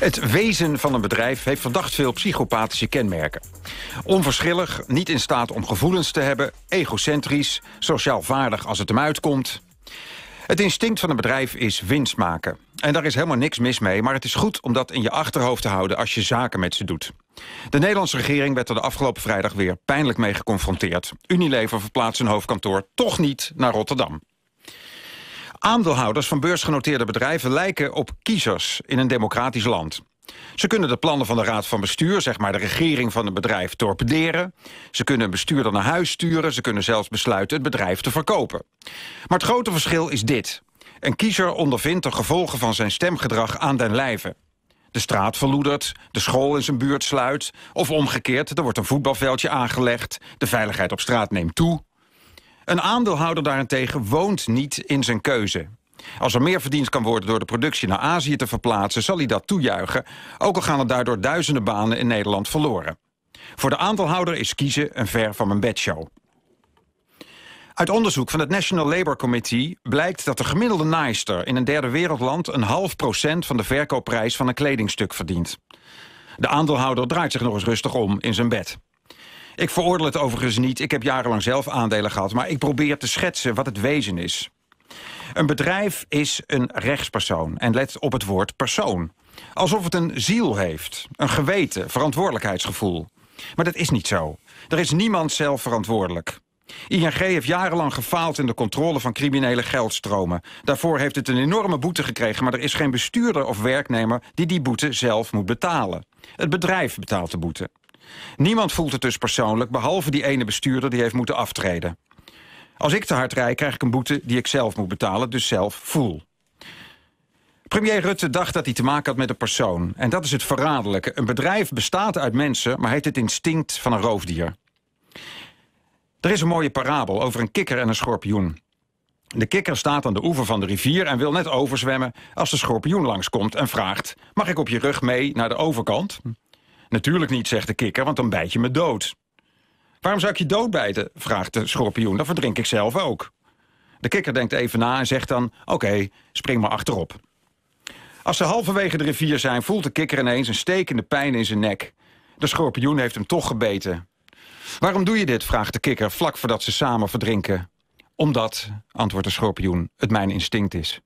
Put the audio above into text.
Het wezen van een bedrijf heeft verdacht veel psychopathische kenmerken. Onverschillig, niet in staat om gevoelens te hebben... egocentrisch, sociaal vaardig als het hem uitkomt... Het instinct van een bedrijf is winst maken. En daar is helemaal niks mis mee, maar het is goed om dat in je achterhoofd te houden als je zaken met ze doet. De Nederlandse regering werd er de afgelopen vrijdag weer pijnlijk mee geconfronteerd. Unilever verplaatst zijn hoofdkantoor toch niet naar Rotterdam. Aandeelhouders van beursgenoteerde bedrijven lijken op kiezers in een democratisch land. Ze kunnen de plannen van de raad van bestuur, zeg maar de regering van het bedrijf, torpederen. Ze kunnen een bestuurder naar huis sturen, ze kunnen zelfs besluiten het bedrijf te verkopen. Maar het grote verschil is dit. Een kiezer ondervindt de gevolgen van zijn stemgedrag aan den lijve. De straat verloedert, de school in zijn buurt sluit... of omgekeerd, er wordt een voetbalveldje aangelegd... de veiligheid op straat neemt toe. Een aandeelhouder daarentegen woont niet in zijn keuze. Als er meer verdiend kan worden door de productie naar Azië te verplaatsen... zal hij dat toejuichen, ook al gaan er daardoor duizenden banen in Nederland verloren. Voor de aandeelhouder is kiezen een ver van mijn bedshow. Uit onderzoek van het National Labour Committee blijkt dat de gemiddelde naaister in een derde wereldland een half procent van de verkoopprijs van een kledingstuk verdient. De aandeelhouder draait zich nog eens rustig om in zijn bed. Ik veroordeel het overigens niet. Ik heb jarenlang zelf aandelen gehad. Maar ik probeer te schetsen wat het wezen is. Een bedrijf is een rechtspersoon. En let op het woord persoon. Alsof het een ziel heeft. Een geweten, verantwoordelijkheidsgevoel. Maar dat is niet zo. Er is niemand zelf verantwoordelijk. ING heeft jarenlang gefaald in de controle van criminele geldstromen. Daarvoor heeft het een enorme boete gekregen... maar er is geen bestuurder of werknemer die die boete zelf moet betalen. Het bedrijf betaalt de boete. Niemand voelt het dus persoonlijk, behalve die ene bestuurder die heeft moeten aftreden. Als ik te hard rij, krijg ik een boete die ik zelf moet betalen, dus zelf voel. Premier Rutte dacht dat hij te maken had met een persoon. En dat is het verraderlijke. Een bedrijf bestaat uit mensen, maar heeft het instinct van een roofdier. Er is een mooie parabel over een kikker en een schorpioen. De kikker staat aan de oever van de rivier en wil net overzwemmen... als de schorpioen langskomt en vraagt... mag ik op je rug mee naar de overkant? Natuurlijk niet, zegt de kikker, want dan bijt je me dood. Waarom zou ik je doodbijten? vraagt de schorpioen. Dan verdrink ik zelf ook. De kikker denkt even na en zegt dan, oké, spring maar achterop. Als ze halverwege de rivier zijn, voelt de kikker ineens een stekende pijn in zijn nek. De schorpioen heeft hem toch gebeten. Waarom doe je dit? vraagt de kikker vlak voordat ze samen verdrinken. Omdat, antwoordt de schorpioen, het mijn instinct is.